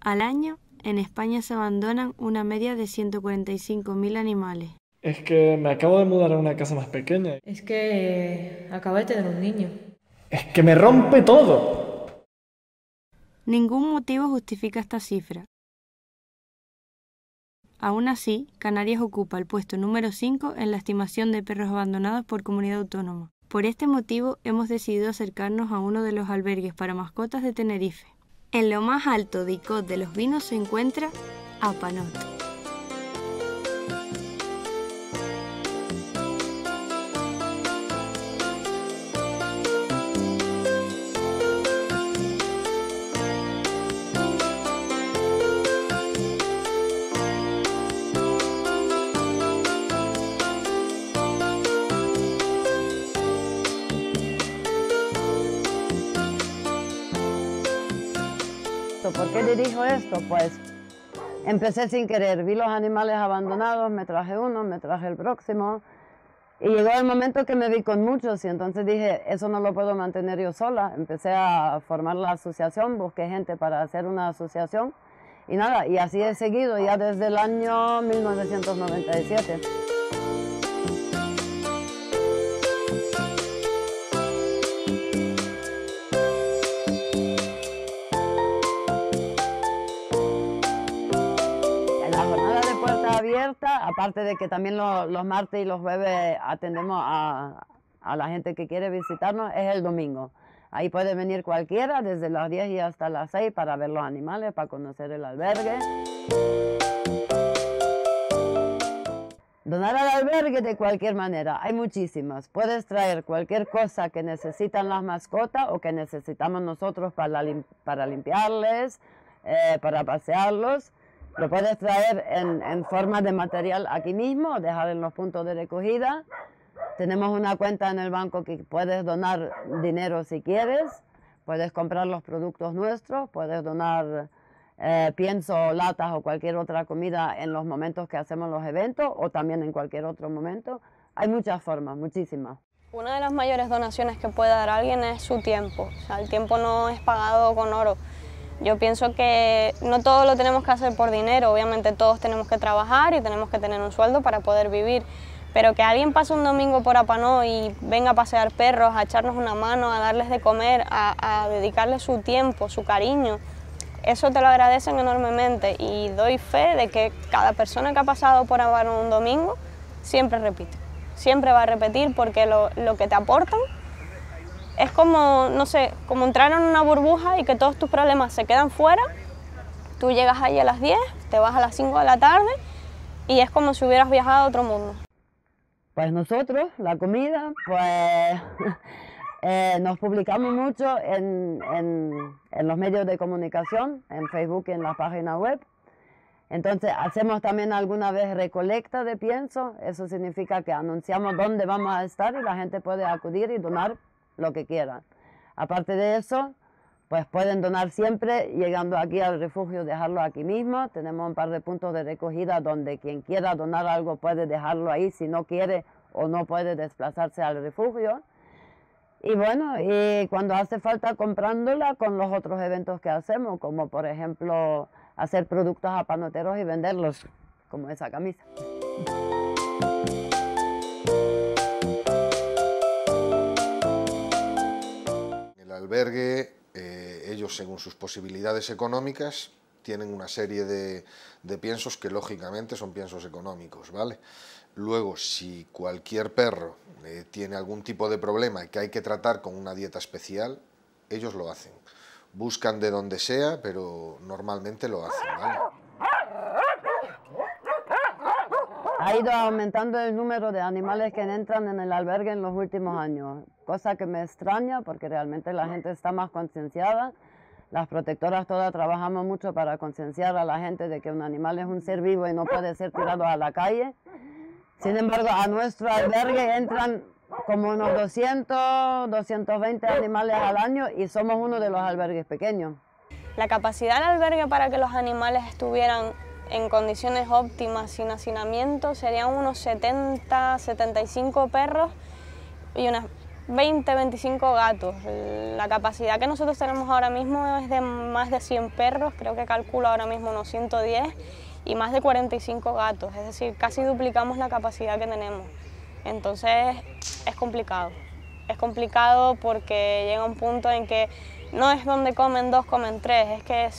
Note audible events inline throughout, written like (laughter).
Al año, en España se abandonan una media de 145.000 animales. Es que me acabo de mudar a una casa más pequeña. Es que eh, acabo de tener un niño. Es que me rompe todo. Ningún motivo justifica esta cifra. Aún así, Canarias ocupa el puesto número 5 en la estimación de perros abandonados por comunidad autónoma. Por este motivo hemos decidido acercarnos a uno de los albergues para mascotas de Tenerife. En lo más alto de Icod de los Vinos se encuentra Apanot. dijo esto? Pues empecé sin querer, vi los animales abandonados, me traje uno, me traje el próximo. Y llegó el momento que me vi con muchos y entonces dije, eso no lo puedo mantener yo sola. Empecé a formar la asociación, busqué gente para hacer una asociación y nada, y así he seguido ya desde el año 1997. aparte de que también los, martes y los jueves atendemos a, la gente que quiere visitarnos, es el domingo. Ahí puede venir cualquiera desde las 10 y hasta las 6 para ver los animales, para conocer el albergue. Donar al albergue de cualquier manera, hay muchísimas. Puedes traer cualquier cosa que necesitan las mascotas o que necesitamos nosotros para, limpiarles, eh, para pasearlos. Lo puedes traer en, en forma de material aquí mismo, dejar en los puntos de recogida. Tenemos una cuenta en el banco que puedes donar dinero si quieres, puedes comprar los productos nuestros, puedes donar eh, pienso, latas o cualquier otra comida en los momentos que hacemos los eventos o también en cualquier otro momento. Hay muchas formas, muchísimas. Una de las mayores donaciones que puede dar alguien es su tiempo. O sea, el tiempo no es pagado con oro. Yo pienso que no todo lo tenemos que hacer por dinero, obviamente todos tenemos que trabajar y tenemos que tener un sueldo para poder vivir, pero que alguien pase un domingo por Apanó y venga a pasear perros, a echarnos una mano, a darles de comer, a, dedicarle dedicarles su tiempo, su cariño, eso te lo agradecen enormemente y doy fe de que cada persona que ha pasado por Apanó un domingo siempre repite, siempre va a repetir porque lo que te aportan es como, no sé, como entrar en una burbuja y que todos tus problemas se quedan fuera. Tú llegas ahí a las 10, te vas a las 5 de la tarde y es como si hubieras viajado a otro mundo. Pues nosotros, la comida, pues (laughs) eh, nos publicamos mucho en, en los medios de comunicación, en Facebook y en la página web. Entonces hacemos también alguna vez recolecta de pienso, eso significa que anunciamos dónde vamos a estar y la gente puede acudir y donar lo que quieran. Aparte de eso, pues pueden donar siempre llegando aquí al refugio, dejarlo aquí mismo. Tenemos un par de puntos de recogida donde quien quiera donar algo puede dejarlo ahí si no quiere o no puede desplazarse al refugio. Y bueno, y cuando hace falta comprándola con los otros eventos que hacemos, como por ejemplo hacer productos a panoteros y venderlos, como esa camisa. albergue, eh, ellos según sus posibilidades económicas tienen una serie de, piensos que lógicamente son piensos económicos, ¿vale? Luego, si cualquier perro eh, tiene algún tipo de problema que hay que tratar con una dieta especial, ellos lo hacen. Buscan de donde sea, pero normalmente lo hacen, Ha ido aumentando el número de animales que entran en el albergue en los últimos años, cosa que me extraña porque realmente la gente está más concienciada. Las protectoras todas trabajamos mucho para concienciar a la gente de que un animal es un ser vivo y no puede ser tirado a la calle. Sin embargo, a nuestro albergue entran como unos 200, 220 animales al año y somos uno de los albergues pequeños. La capacidad del albergue para que los animales estuvieran en condiciones óptimas, sin hacinamiento, serían unos 70, 75 perros y unas 20, 25 gatos. La capacidad que nosotros tenemos ahora mismo es de más de 100 perros, creo que calculo ahora mismo unos 110 y más de 45 gatos, es decir, casi duplicamos la capacidad que tenemos. Entonces es complicado, es complicado porque llega un punto en que no es donde comen dos, comen tres, es que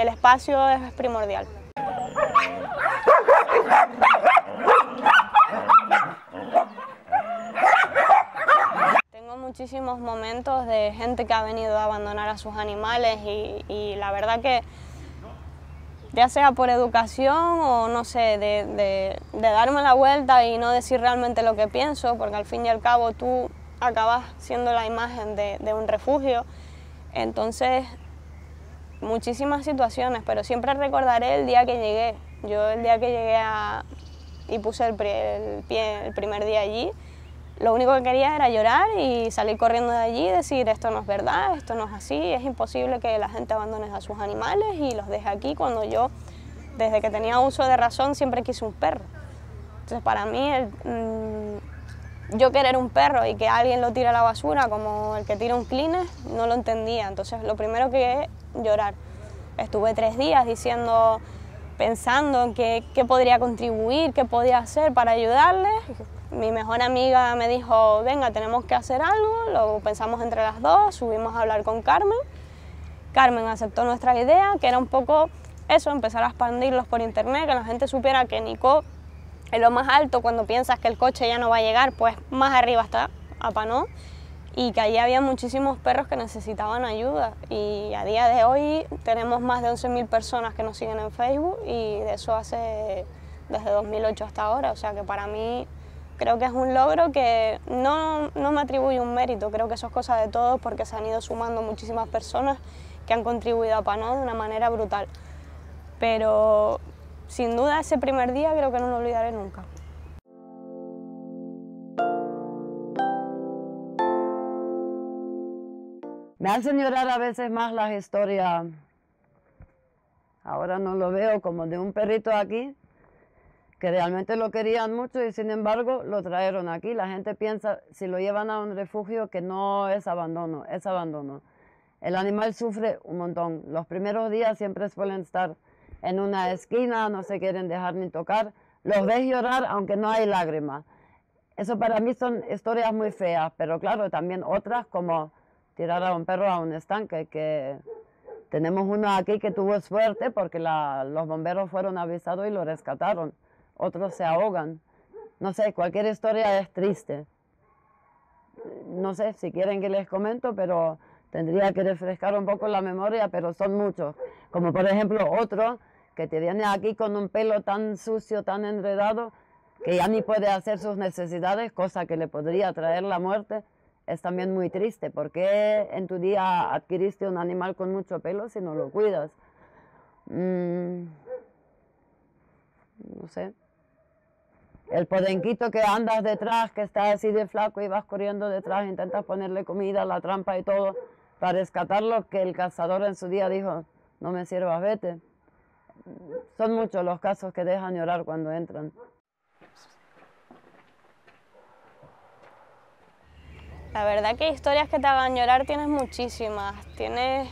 el espacio es primordial. Tengo muchísimos momentos de gente que ha venido a abandonar a sus animales y, la verdad que ya sea por educación o no sé, de, darme la vuelta y no decir realmente lo que pienso, porque al fin y al cabo tú acabas siendo la imagen de un refugio. Entonces, muchísimas situaciones, pero siempre recordaré el día que llegué, yo el día que llegué y puse el, pie el primer día allí, lo único que quería era llorar y salir corriendo de allí y decir esto no es verdad, esto no es así, es imposible que la gente abandone a sus animales y los deje aquí cuando yo, desde que tenía uso de razón, siempre quise un perro. Entonces para mí mm, yo querer un perro y que alguien lo tire a la basura como el que tira un cleaner, no lo entendía. Entonces lo primero que es llorar. Estuve tres días diciendo pensando qué, podría contribuir, qué podía hacer para ayudarles. Mi mejor amiga me dijo, venga, tenemos que hacer algo, lo pensamos entre las dos, subimos a hablar con Carmen. Carmen aceptó nuestra idea, que era un poco eso, empezar a expandirlos por internet, que la gente supiera que Nico es lo más alto, cuando piensas que el coche ya no va a llegar, pues más arriba está, apanó. no y que allí había muchísimos perros que necesitaban ayuda y a día de hoy tenemos más de 11.000 personas que nos siguen en Facebook y de eso hace desde 2008 hasta ahora, o sea que para mí creo que es un logro que no, me atribuye un mérito, creo que eso es cosa de todos porque se han ido sumando muchísimas personas que han contribuido a Panó de una manera brutal, pero sin duda ese primer día creo que no lo olvidaré nunca. Me hacen llorar a veces más las historias, ahora no lo veo, como de un perrito aquí, que realmente lo querían mucho y sin embargo lo trajeron aquí. La gente piensa, si lo llevan a un refugio, que no es abandono, es abandono. El animal sufre un montón. Los primeros días siempre suelen estar en una esquina, no se quieren dejar ni tocar. Los ves llorar aunque no hay lágrimas. Eso para mí son historias muy feas, pero claro, también otras como tirar a un perro a un estanque, que tenemos uno aquí que tuvo suerte porque los bomberos fueron avisados y lo rescataron, otros se ahogan. No sé, cualquier historia es triste. No sé si quieren que les comento, pero tendría que refrescar un poco la memoria, pero son muchos. Como por ejemplo otro que te viene aquí con un pelo tan sucio, tan enredado, que ya ni puede hacer sus necesidades, cosa que le podría traer la muerte es también muy triste porque en tu día adquiriste un animal con mucho pelo si no lo cuidas. Mm, no sé. El podenquito que andas detrás, que está así de flaco y vas corriendo detrás, intentas ponerle comida, la trampa y todo, para rescatarlo, que el cazador en su día dijo, no me sirvas, vete. Son muchos los casos que dejan llorar cuando entran. La verdad que historias que te hagan llorar tienes muchísimas. Tienes,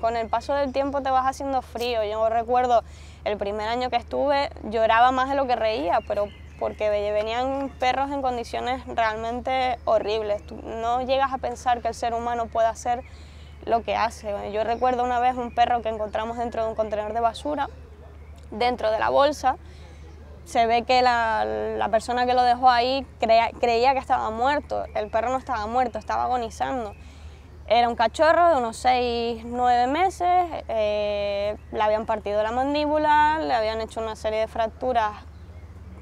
con el paso del tiempo te vas haciendo frío. Yo recuerdo el primer año que estuve lloraba más de lo que reía, pero porque venían perros en condiciones realmente horribles. no llegas a pensar que el ser humano pueda hacer lo que hace. Yo recuerdo una vez un perro que encontramos dentro de un contenedor de basura, dentro de la bolsa, se ve que la, persona que lo dejó ahí creía que estaba muerto. El perro no estaba muerto, estaba agonizando. Era un cachorro de unos 6, 9 meses, eh, le habían partido la mandíbula, le habían hecho una serie de fracturas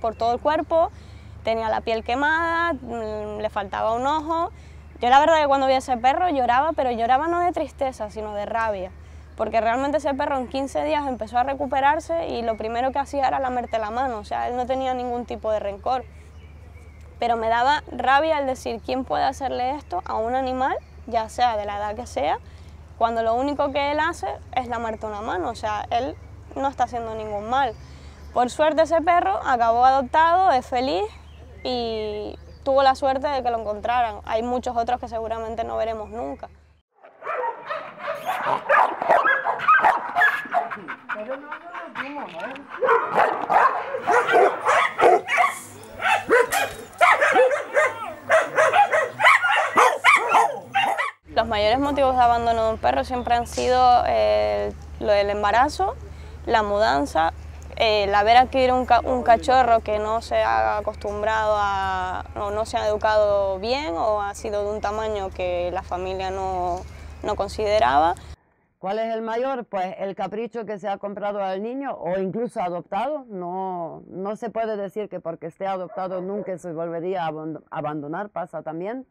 por todo el cuerpo, tenía la piel quemada, mm, le faltaba un ojo. Yo la verdad que cuando vi a ese perro lloraba, pero lloraba no de tristeza, sino de rabia porque realmente ese perro en 15 días empezó a recuperarse y lo primero que hacía era lamerte la mano, o sea, él no tenía ningún tipo de rencor. Pero me daba rabia el decir quién puede hacerle esto a un animal, ya sea de la edad que sea, cuando lo único que él hace es lamerte una mano, o sea, él no está haciendo ningún mal. Por suerte ese perro acabó adoptado, es feliz y tuvo la suerte de que lo encontraran. Hay muchos otros que seguramente no veremos nunca. Los mayores motivos de abandono de un perro siempre han sido el eh, lo del embarazo, la mudanza, el haber adquirido un, un, cachorro que no se ha acostumbrado a, o no se ha educado bien o ha sido de un tamaño que la familia no, no consideraba. ¿Cuál es el mayor? Pues el capricho que se ha comprado al niño o incluso adoptado. No, no se puede decir que porque esté adoptado nunca se volvería a abandonar, pasa también.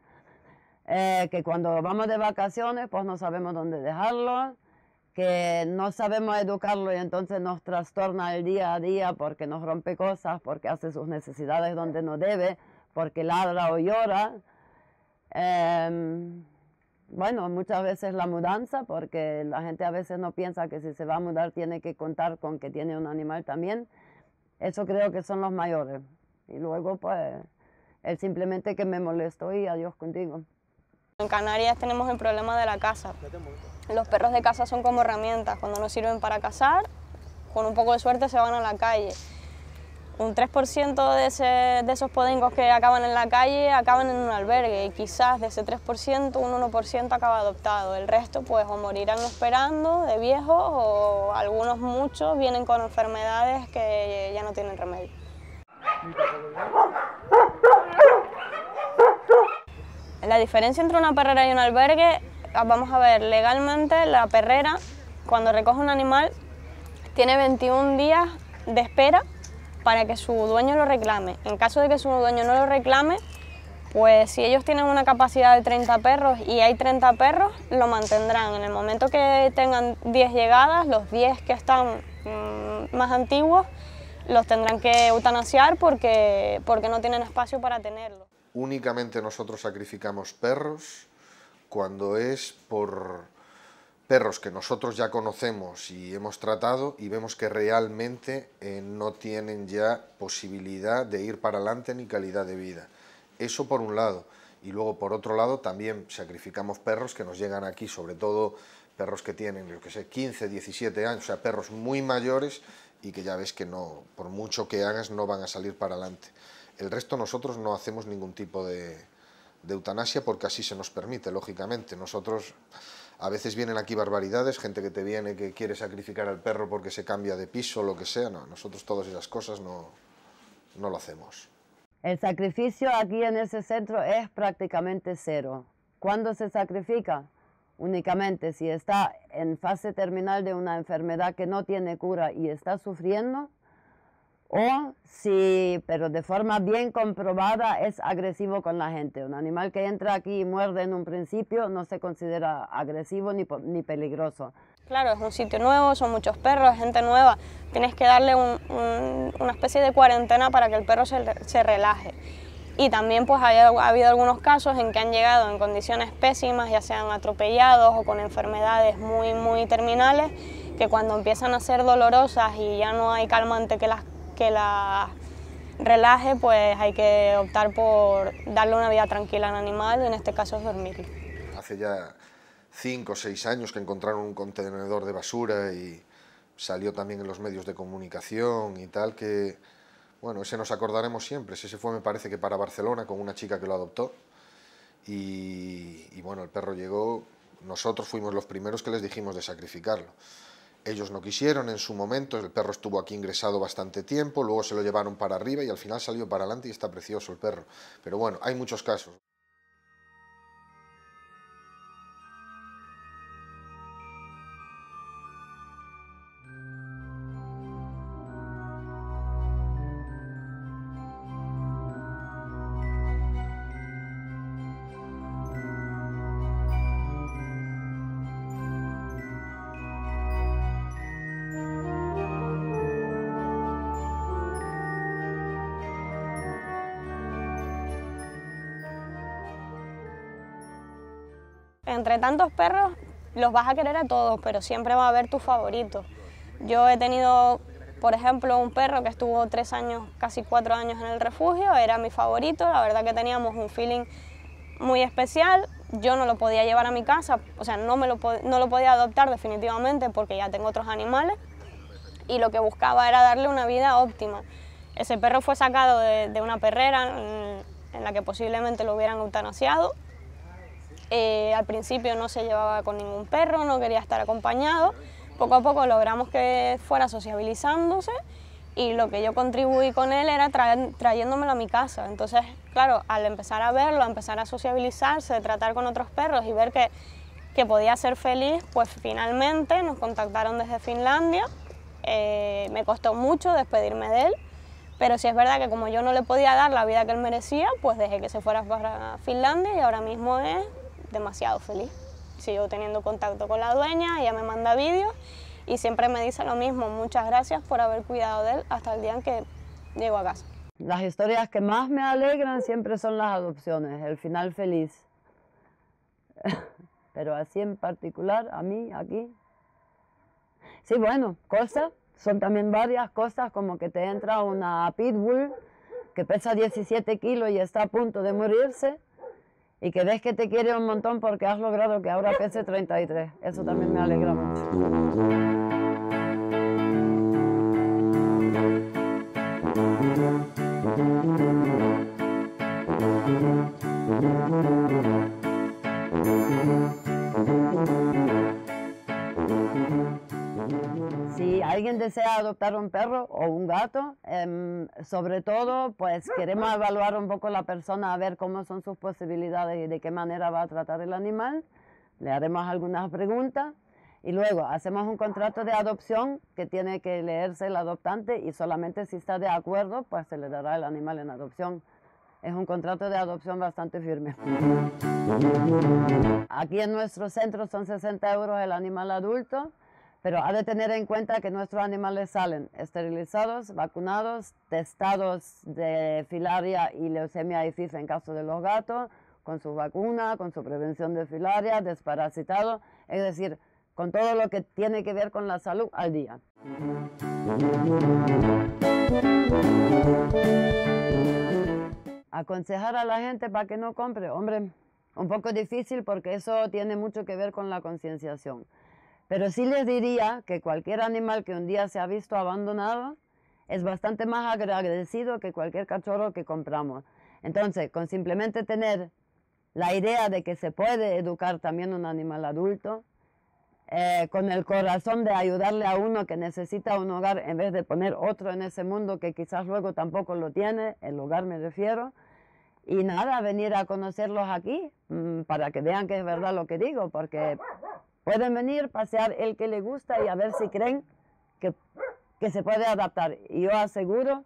Eh, que cuando vamos de vacaciones pues no sabemos dónde dejarlo, que no sabemos educarlo y entonces nos trastorna el día a día porque nos rompe cosas, porque hace sus necesidades donde no debe, porque ladra o llora. Em, bueno, muchas veces la mudanza, porque la gente a veces no piensa que si se va a mudar tiene que contar con que tiene un animal también. Eso creo que son los mayores. Y luego, pues, él simplemente que me molesto y adiós contigo. En Canarias tenemos el problema de la caza. Los perros de caza son como herramientas. Cuando no sirven para cazar, con un poco de suerte se van a la calle un 3% de, esos podengos que acaban en la calle acaban en un albergue y quizás de ese 3% un 1% acaba adoptado. El resto pues o morirán esperando de viejos o algunos muchos vienen con enfermedades que ya no tienen remedio. La diferencia entre una perrera y un albergue, ah, vamos a ver, legalmente la perrera cuando recoge un animal tiene 21 días de espera para que su dueño lo reclame. En caso de que su dueño no lo reclame, pues si ellos tienen una capacidad de 30 perros y hay 30 perros, lo mantendrán. En el momento que tengan 10 llegadas, los 10 que están mm, más antiguos, los tendrán que eutanasiar porque, porque no tienen espacio para tenerlos. Únicamente nosotros sacrificamos perros cuando es por perros que nosotros ya conocemos y hemos tratado y vemos que realmente eh, no tienen ya posibilidad de ir para adelante ni calidad de vida. Eso por un lado. Y luego por otro lado también sacrificamos perros que nos llegan aquí, sobre todo perros que tienen, yo que sé, 15, 17 años, o sea, perros muy mayores y que ya ves que no, por mucho que hagas, no van a salir para adelante. El resto nosotros no hacemos ningún tipo de, de eutanasia porque así se nos permite, lógicamente. Nosotros a veces vienen aquí barbaridades, gente que te viene que quiere sacrificar al perro porque se cambia de piso, lo que sea. No, nosotros todas esas cosas no, no lo hacemos. El sacrificio aquí en ese centro es prácticamente cero. ¿Cuándo se sacrifica? Únicamente si está en fase terminal de una enfermedad que no tiene cura y está sufriendo, o si, pero de forma bien comprobada, es agresivo con la gente. Un animal que entra aquí y muerde en un principio no se considera agresivo ni, peligroso. Claro, es un sitio nuevo, son muchos perros, gente nueva. Tienes que darle una especie de cuarentena para que el perro se, relaje. Y también pues ha habido algunos casos en que han llegado en condiciones pésimas, ya sean atropellados o con enfermedades muy, muy terminales, que cuando empiezan a ser dolorosas y ya no hay calmante que las que la relaje, pues hay que optar por darle una vida tranquila al animal, en este caso es dormirlo. Hace ya cinco o seis años que encontraron un contenedor de basura y salió también en los medios de comunicación y tal, que bueno, ese nos acordaremos siempre. Ese fue, me parece, que para Barcelona con una chica que lo adoptó. y bueno, el perro llegó, nosotros fuimos los primeros que les dijimos de sacrificarlo. Ellos no quisieron en su momento, el perro estuvo aquí ingresado bastante tiempo, luego se lo llevaron para arriba y al final salió para adelante y está precioso el perro. Pero bueno, hay muchos casos. entre tantos perros los vas a querer a todos, pero siempre va a haber tu favorito. Yo he tenido, por ejemplo, un perro que estuvo tres años, casi cuatro años en el refugio, era mi favorito, la verdad que teníamos un feeling muy especial, yo no lo podía llevar a mi casa, o sea, no, me lo, podía adoptar definitivamente porque ya tengo otros animales y lo que buscaba era darle una vida óptima. Ese perro fue sacado de, una perrera en, en la que posiblemente lo hubieran eutanasiado eh, al principio no se llevaba con ningún perro, no quería estar acompañado. Poco a poco logramos que fuera sociabilizándose y lo que yo contribuí con él era trayéndomelo a mi casa. Entonces, claro, al empezar a verlo, a empezar a sociabilizarse, tratar con otros perros y ver que, podía ser feliz, pues finalmente nos contactaron desde Finlandia. Eh, me costó mucho despedirme de él, pero si es verdad que como yo no le podía dar la vida que él merecía, pues dejé que se fuera para Finlandia y ahora mismo es demasiado feliz. Sigo teniendo contacto con la dueña, ella me manda vídeos y siempre me dice lo mismo, muchas gracias por haber cuidado de él hasta el día en que llego a casa. Las historias que más me alegran siempre son las adopciones, el final feliz. (laughs) Pero así en particular, a mí, aquí. Sí, bueno, cosas, son también varias cosas, como que te entra una pitbull que pesa 17 kilos y está a punto de morirse y que ves que te quiere un montón porque has logrado que ahora pese 33. Eso también me alegra mucho. sea adoptar un perro o un gato, em, sobre todo, pues queremos (laughs) evaluar un poco la persona, a ver cómo son sus posibilidades y de qué manera va a tratar el animal. Le haremos algunas preguntas y luego hacemos un contrato de adopción que tiene que leerse el adoptante y solamente si está de acuerdo, pues se le dará el animal en adopción. Es un contrato de adopción bastante firme. Aquí en nuestro centro son 60 euros el animal adulto, pero ha de tener en cuenta que nuestros animales salen esterilizados, vacunados, testados de filaria y leucemia y en caso de los gatos, con su vacuna, con su prevención de filaria, desparasitado, es decir, con todo lo que tiene que ver con la salud al día. Aconsejar a la gente para que no compre, hombre, un poco difícil porque eso tiene mucho que ver con la concienciación. Pero sí les diría que cualquier animal que un día se ha visto abandonado es bastante más agradecido que cualquier cachorro que compramos. Entonces, con simplemente tener la idea de que se puede educar también un animal adulto, eh, con el corazón de ayudarle a uno que necesita un hogar en vez de poner otro en ese mundo que quizás luego tampoco lo tiene, el hogar me refiero. Y nada, venir a conocerlos aquí mm, para que vean que es verdad lo que digo, porque Pueden venir, pasear el que le gusta y a ver si creen que, que se puede adaptar. Y yo aseguro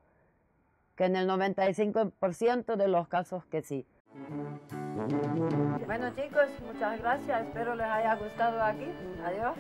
que en el 95% de los casos que sí. Bueno chicos, muchas gracias. Espero les haya gustado aquí. Adiós.